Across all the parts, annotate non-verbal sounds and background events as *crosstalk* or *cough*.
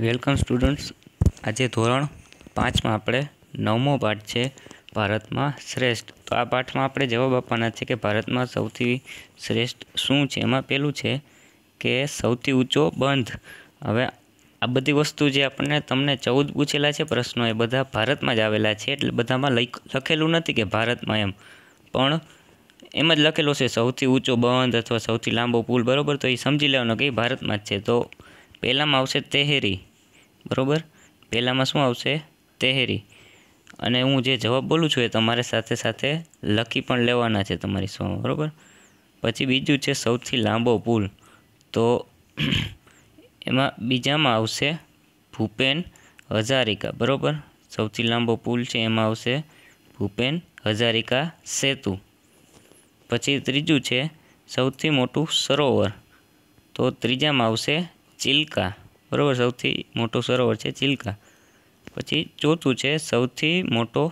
welcome students આજે ધોરણ પાંચમાં આપણે નવમો પાઠ છે ભારતમાં શ્રેષ્ઠ તો આ પાઠમાં આપણે જવાબ આપવાના છે કે ભારતમાં સૌથી શ્રેષ્ઠ શું છે એમાં પહેલું છે કે સૌથી ઊંચો બંધ હવે આ બધી વસ્તુ જે આપણને તમને ચૌદ પૂછેલા છે પ્રશ્નો એ બધા ભારતમાં જ આવેલા છે એટલે બધામાં લખેલું નથી કે ભારતમાં એમ પણ એમ જ લખેલો છે સૌથી ઊંચો બંધ અથવા સૌથી લાંબો પુલ બરાબર તો એ સમજી લેવાનો કે એ ભારતમાં જ છે તો પહેલાંમાં આવશે તેહરી બરાબર પહેલાંમાં શું આવશે તેહરી અને હું જે જવાબ બોલું છું એ તમારે સાથે સાથે લખી પણ લેવાના છે તમારી સોમાં બરાબર પછી બીજું છે સૌથી લાંબો પુલ તો *clears throat* એમાં બીજામાં આવશે ભૂપેન હજારિકા બરાબર સૌથી લાંબો પુલ છે એમાં આવશે ભૂપેન હજારિકા સેતુ પછી ત્રીજું છે સૌથી મોટું સરોવર તો ત્રીજામાં આવશે ચિલકા બરાબર સૌથી મોટો સરોવર છે ચિલ્કા પછી ચોથું છે સૌથી મોટો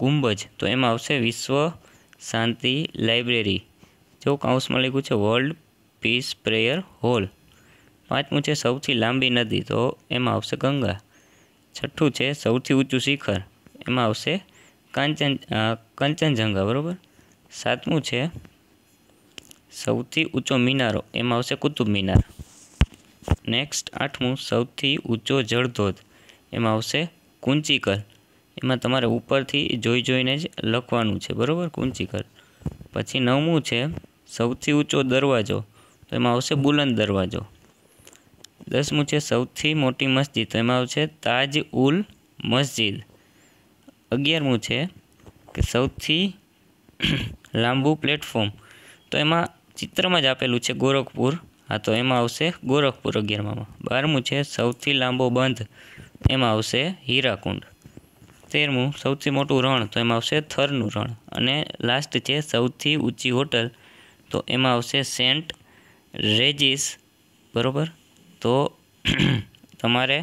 ગુંબજ તો એમાં આવશે વિશ્વ શાંતિ લાઇબ્રેરી જો કાઉસમાં લખ્યું છે વર્લ્ડ પીસ પ્રેયર હોલ પાંચમું છે સૌથી લાંબી નદી તો એમાં આવશે ગંગા છઠ્ઠું છે સૌથી ઊંચું શિખર એમાં આવશે કાંચન કંચનજંગા બરાબર સાતમું છે સૌથી ઊંચો મિનારો એમાં આવશે કુતુબ મિનાર નેક્સ્ટ આઠમું સૌથી ઊંચો જળધોધ એમાં આવશે કુંચીકર એમાં તમારે ઉપરથી જોઈ જોઈને જ લખવાનું છે બરાબર કુંચીકર પછી નવમું છે સૌથી ઊંચો દરવાજો તો એમાં આવશે બુલંદ દરવાજો દસમું છે સૌથી મોટી મસ્જિદ તો એમાં આવશે તાજ ઉલ મસ્જિદ અગિયારમું છે કે સૌથી લાંબુ પ્લેટફોર્મ તો એમાં ચિત્રમાં જ આપેલું છે ગોરખપુર હા તો એમાં આવશે ગોરખપુર અગિયારમાં બારમું છે સૌથી લાંબો બંધ એમાં આવશે હીરાકુંડ તેરમું સૌથી મોટું રણ તો એમાં આવશે થરનું રણ અને લાસ્ટ છે સૌથી ઊંચી હોટલ તો એમાં આવશે સેન્ટ રેજિસ બરાબર તો *clears throat* તમારે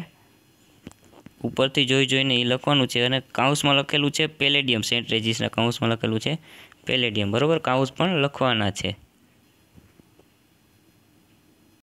ઉપરથી જોઈ જોઈને એ લખવાનું છે અને કાઉસમાં લખેલું છે પેલેડિયમ સેન્ટ રેજિસના કાઉસમાં લખેલું છે પેલેડિયમ બરાબર કાઉસ પણ લખવાના છે